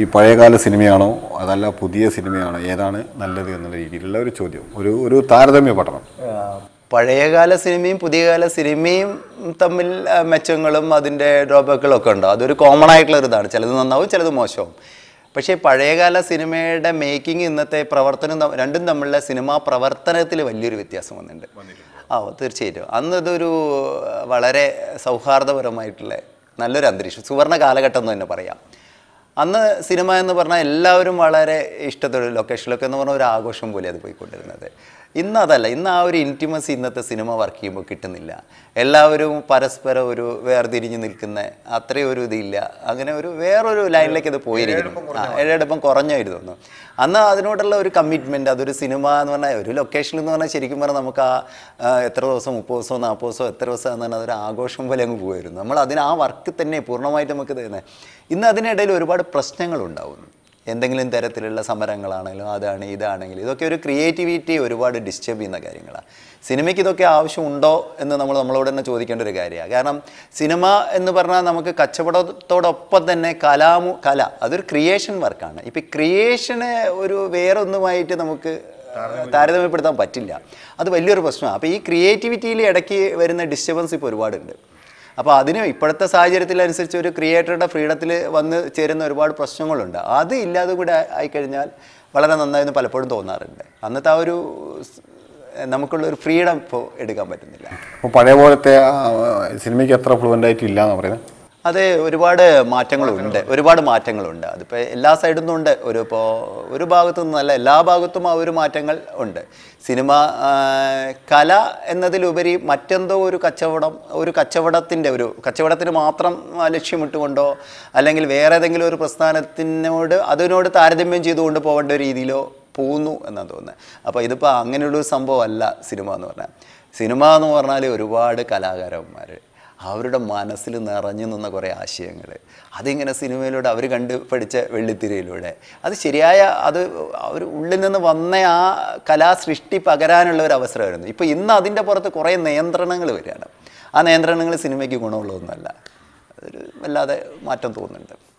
ഈ പഴയകാല സിനിമയാണോ അതല്ല പുതിയ സിനിമയാണോ ഏതാണ് നല്ലത് എന്നുള്ള രീതിയിലുള്ള ഒരു ചോദ്യം ഒരു ഒരു താരതമ്യ പഠനം പഴയകാല സിനിമയും പുതിയകാല സിനിമയും തമ്മിൽ മെച്ചങ്ങളും അതിൻ്റെ ഡ്രോബാക്കുകളും ഒക്കെ അതൊരു കോമൺ ആയിട്ടുള്ള ഒരു ഇതാണ് ചിലത് നന്നാവും ചിലത് മോശവും പക്ഷേ പഴയകാല സിനിമയുടെ മേക്കിംഗ് ഇന്നത്തെ പ്രവർത്തനം രണ്ടും തമ്മിലുള്ള സിനിമാ പ്രവർത്തനത്തിൽ വലിയൊരു വ്യത്യാസം വന്നിട്ടുണ്ട് ആ തീർച്ചയായിട്ടും അന്ന് ഇതൊരു വളരെ സൗഹാർദ്ദപരമായിട്ടുള്ള നല്ലൊരു അന്തരീക്ഷം സുവർണ കാലഘട്ടം എന്ന് തന്നെ പറയാം അന്ന് സിനിമ എന്ന് പറഞ്ഞാൽ എല്ലാവരും വളരെ ഇഷ്ടത്തോടെ ലൊക്കേഷനിലൊക്കെ എന്ന് പറഞ്ഞാൽ ഒരു ആഘോഷം പോലെ അത് പോയിക്കൊണ്ടിരുന്നത് ഇന്ന് അതല്ല ഇന്ന് ആ ഒരു ഇൻറ്റിമസി ഇന്നത്തെ സിനിമ വർക്ക് ചെയ്യുമ്പോൾ കിട്ടുന്നില്ല എല്ലാവരും പരസ്പരം ഒരു വേർതിരിഞ്ഞ് നിൽക്കുന്ന അത്രയും ഒരു ഇതില്ല അങ്ങനെ ഒരു വേറൊരു ലൈനിലേക്ക് അത് പോയിരിക്കുന്നു ഏഴെടുപ്പം കുറഞ്ഞായിരുന്നു അന്ന് അതിനോടുള്ള ഒരു കമ്മിറ്റ്മെൻ്റ് അതൊരു സിനിമ എന്ന് പറഞ്ഞാൽ ഒരു ലൊക്കേഷൻ എന്ന് പറഞ്ഞാൽ ശരിക്കും പറഞ്ഞാൽ നമുക്ക് ആ എത്ര ദിവസം മുപ്പത് ദിവസമോ നാൽപ്പത് ദിവസമോ എത്ര ദിവസം എന്ന് പറഞ്ഞാൽ അതൊരു ആഘോഷം പോലെ അങ്ങ് പോയിരുന്നു നമ്മൾ അതിന് ആ വർക്ക് തന്നെ പൂർണ്ണമായിട്ട് നമുക്ക് തരുന്നത് ഇന്ന് അതിനിടയിൽ ഒരുപാട് പ്രശ്നങ്ങളുണ്ടാവുന്നു എന്തെങ്കിലും തരത്തിലുള്ള സമരങ്ങളാണെങ്കിലും അതാണ് ഇതാണെങ്കിലും ഇതൊക്കെ ഒരു ക്രിയേറ്റിവിറ്റി ഒരുപാട് ഡിസ്റ്റർബ് ചെയ്യുന്ന കാര്യങ്ങളാണ് സിനിമയ്ക്ക് ഇതൊക്കെ ആവശ്യമുണ്ടോ എന്ന് നമ്മൾ നമ്മളോട് തന്നെ ചോദിക്കേണ്ട ഒരു കാര്യമാണ് കാരണം സിനിമ എന്ന് പറഞ്ഞാൽ നമുക്ക് കച്ചവടത്തോടൊപ്പം തന്നെ കലാമു കല അതൊരു ക്രിയേഷൻ വർക്കാണ് ഇപ്പം ക്രിയേഷന് ഒരു വേറൊന്നുമായിട്ട് നമുക്ക് താരതമ്യപ്പെടുത്താൻ പറ്റില്ല അത് വലിയൊരു പ്രശ്നമാണ് അപ്പോൾ ഈ ക്രിയേറ്റിവിറ്റിയിൽ ഇടയ്ക്ക് വരുന്ന ഡിസ്റ്റർബൻസ് ഇപ്പോൾ ഒരുപാടുണ്ട് അപ്പോൾ അതിന് ഇപ്പോഴത്തെ സാഹചര്യത്തിൽ അനുസരിച്ച് ഒരു ക്രിയേറ്ററുടെ ഫ്രീഡത്തിൽ വന്ന് ചേരുന്ന ഒരുപാട് പ്രശ്നങ്ങളുണ്ട് അത് ഇല്ലാതെ കൂടെ ആയിക്കഴിഞ്ഞാൽ വളരെ നന്നായിരുന്നു പലപ്പോഴും തോന്നാറുണ്ട് അന്നത്തെ ആ ഒരു നമുക്കുള്ള ഒരു ഫ്രീഡം ഇപ്പോൾ എടുക്കാൻ പറ്റുന്നില്ല അപ്പോൾ പഴയ പോലത്തെ സിനിമയ്ക്ക് എത്ര ഫ്ലുവൻ്റ് ആയിട്ടില്ല എന്ന് പറയുന്നത് അതെ ഒരുപാട് മാറ്റങ്ങളുണ്ട് ഒരുപാട് മാറ്റങ്ങളുണ്ട് അതിപ്പോൾ എല്ലാ സൈഡിൽ നിന്നും ഉണ്ട് ഒരു ഇപ്പോൾ ഒരു ഭാഗത്തു നിന്നല്ല എല്ലാ ഭാഗത്തും ആ ഒരു മാറ്റങ്ങൾ ഉണ്ട് സിനിമ കല എന്നതിലുപരി മറ്റെന്തോ ഒരു കച്ചവടം ഒരു കച്ചവടത്തിൻ്റെ ഒരു കച്ചവടത്തിന് മാത്രം ലക്ഷ്യമിട്ടുകൊണ്ടോ അല്ലെങ്കിൽ വേറെ ഏതെങ്കിലും ഒരു പ്രസ്ഥാനത്തിനോട് അതിനോട് താരതമ്യം ചെയ്തുകൊണ്ട് പോകേണ്ട രീതിയിലോ പോകുന്നു എന്നാണ് തോന്നുന്നത് അപ്പോൾ ഇതിപ്പോൾ അങ്ങനെയുള്ളൊരു സംഭവമല്ല സിനിമ എന്ന് പറഞ്ഞാൽ സിനിമ എന്ന് പറഞ്ഞാൽ ഒരുപാട് കലാകാരന്മാർ അവരുടെ മനസ്സിൽ നിറഞ്ഞു നിന്ന കുറേ ആശയങ്ങൾ അതിങ്ങനെ സിനിമയിലൂടെ അവർ കണ്ട് പഠിച്ച വെള്ളിത്തിരയിലൂടെ അത് ശരിയായ അത് അവർ ഉള്ളിൽ നിന്ന് വന്ന ആ കലാസൃഷ്ടി പകരാനുള്ള ഒരു അവസരമായിരുന്നു ഇപ്പോൾ ഇന്ന് അതിൻ്റെ പുറത്ത് കുറേ നിയന്ത്രണങ്ങൾ വരികയാണ് ആ നിയന്ത്രണങ്ങൾ സിനിമയ്ക്ക് ഗുണമുള്ളതൊന്നുമല്ല അതൊരു വല്ലാതെ മാറ്റം തോന്നുന്നുണ്ട്